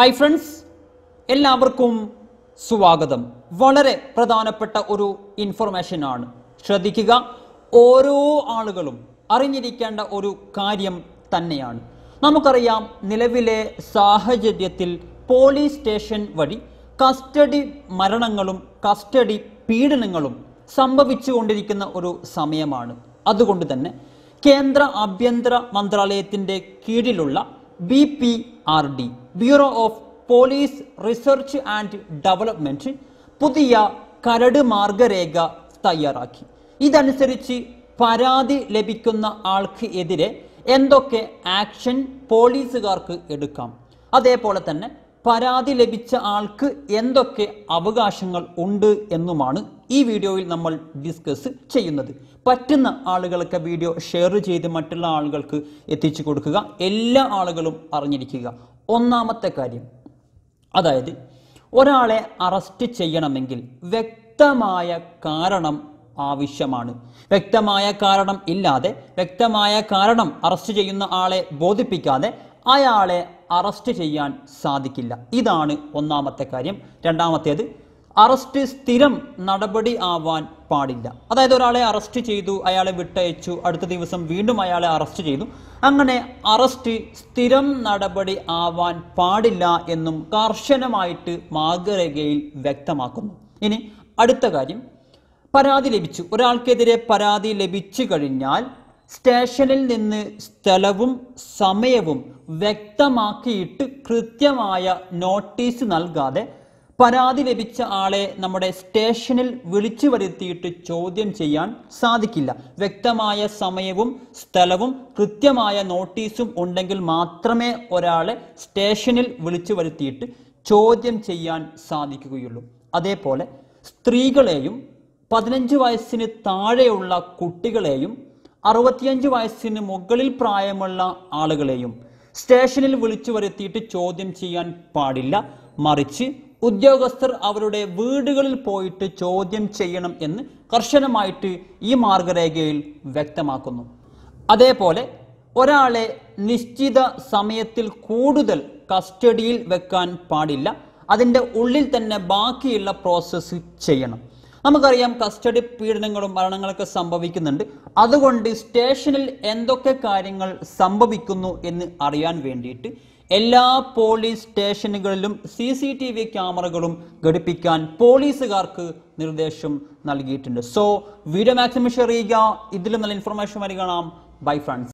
hi friends എല്ലാവർക്കും സ്വാഗതം വളരെ പ്രധാനപ്പെട്ട ഒരു ഇൻഫർമേഷൻ ആണ് ശ്രദ്ധിക്കുക ഓരോ ആളുകളും അറിഞ്ഞിരിക്കേണ്ട ഒരു കാര്യം തന്നെയാണ് നമുക്കറിയാം നിലവിലെ സാഹചര്യത്തിൽ പോലീസ് സ്റ്റേഷൻ വഴി കസ്റ്റഡി മരണങ്ങളും കസ്റ്റഡി പീഡനങ്ങളും സംഭവിച്ചുകൊണ്ടിരിക്കുന്ന ഒരു സമയമാണ് അതുകൊണ്ട് തന്നെ കേന്ദ്ര ആഭ്യന്തര മന്ത്രാലയത്തിൻ്റെ കീഴിലുള്ള B R D bureau of police research and development പുതിയ കരട് മാർഗരേഖ തയ്യാറാക്കി ഇതനുസരിച്ച് പരാതി ലഭിക്കുന്ന ആൾക്ക് എതിരെ എന്തൊക്കെ ആക്ഷൻ പോലീസുകാർക്ക് എടുക്കാം അതേപോലെ തന്നെ പരാതി ലഭിച്ച ആൾക്ക് എന്തൊക്കെ അവകാശങ്ങൾ ഉണ്ട് എന്നുമാണ് ഈ വീഡിയോയിൽ നമ്മൾ ഡിസ്കസ് ചെയ്യുന്നത് പറ്റുന്ന ആളുകൾക്ക് വീഡിയോ ഷെയർ ചെയ്ത് മറ്റുള്ള ആളുകൾക്ക് എത്തിച്ചു കൊടുക്കുക എല്ലാ ആളുകളും അറിഞ്ഞിരിക്കുക ഒന്നാമത്തെ കാര്യം അതായത് ഒരാളെ അറസ്റ്റ് ചെയ്യണമെങ്കിൽ വ്യക്തമായ കാരണം ആവശ്യമാണ് വ്യക്തമായ കാരണം ഇല്ലാതെ വ്യക്തമായ കാരണം അറസ്റ്റ് ചെയ്യുന്ന ആളെ ബോധിപ്പിക്കാതെ അയാളെ അറസ്റ്റ് ചെയ്യാൻ സാധിക്കില്ല ഇതാണ് ഒന്നാമത്തെ കാര്യം രണ്ടാമത്തേത് അറസ്റ്റ് സ്ഥിരം നടപടി ആവാൻ പാടില്ല അതായത് ഒരാളെ അറസ്റ്റ് ചെയ്തു അയാളെ വിട്ടയച്ചു അടുത്ത ദിവസം വീണ്ടും അയാളെ അറസ്റ്റ് ചെയ്തു അങ്ങനെ അറസ്റ്റ് സ്ഥിരം നടപടി ആവാൻ പാടില്ല എന്നും കർശനമായിട്ട് മാർഗരേഖയിൽ വ്യക്തമാക്കുന്നു ഇനി അടുത്ത കാര്യം പരാതി ലഭിച്ചു ഒരാൾക്കെതിരെ പരാതി ലഭിച്ചു കഴിഞ്ഞാൽ സ്റ്റേഷനിൽ നിന്ന് സ്ഥലവും സമയവും വ്യക്തമാക്കിയിട്ട് കൃത്യമായ നോട്ടീസ് നൽകാതെ പരാതി ലഭിച്ച ആളെ നമ്മുടെ സ്റ്റേഷനിൽ വിളിച്ചു വരുത്തിയിട്ട് ചോദ്യം ചെയ്യാൻ സാധിക്കില്ല വ്യക്തമായ സമയവും സ്ഥലവും കൃത്യമായ നോട്ടീസും ഉണ്ടെങ്കിൽ മാത്രമേ ഒരാളെ സ്റ്റേഷനിൽ വിളിച്ചു വരുത്തിയിട്ട് ചോദ്യം ചെയ്യാൻ സാധിക്കുകയുള്ളൂ അതേപോലെ സ്ത്രീകളെയും പതിനഞ്ച് വയസ്സിന് താഴെയുള്ള കുട്ടികളെയും അറുപത്തിയഞ്ച് വയസ്സിന് മുകളിൽ പ്രായമുള്ള ആളുകളെയും സ്റ്റേഷനിൽ വിളിച്ചു വരുത്തിയിട്ട് ചോദ്യം ചെയ്യാൻ പാടില്ല മറിച്ച് ഉദ്യോഗസ്ഥർ അവരുടെ വീടുകളിൽ പോയിട്ട് ചോദ്യം ചെയ്യണം എന്ന് കർശനമായിട്ട് ഈ മാർഗരേഖയിൽ വ്യക്തമാക്കുന്നു അതേപോലെ ഒരാളെ നിശ്ചിത സമയത്തിൽ കൂടുതൽ കസ്റ്റഡിയിൽ വെക്കാൻ പാടില്ല അതിൻ്റെ ഉള്ളിൽ തന്നെ ബാക്കിയുള്ള പ്രോസസ്സ് ചെയ്യണം നമുക്കറിയാം കസ്റ്റഡി പീഡനങ്ങളും മരണങ്ങളൊക്കെ സംഭവിക്കുന്നുണ്ട് അതുകൊണ്ട് സ്റ്റേഷനിൽ എന്തൊക്കെ കാര്യങ്ങൾ സംഭവിക്കുന്നു എന്ന് അറിയാൻ വേണ്ടിയിട്ട് എല്ലാ പോലീസ് സ്റ്റേഷനുകളിലും സി സി ടി വി ക്യാമറകളും ഘടിപ്പിക്കാൻ പോലീസുകാർക്ക് നിർദ്ദേശം നൽകിയിട്ടുണ്ട് സോ വീഡിയോ മാക്സിമം ഷെയർ ചെയ്യുക ഇതിലും നല്ല ഇൻഫർമേഷൻ വരെ കാണാം ബൈ ഫ്രണ്ട്സ്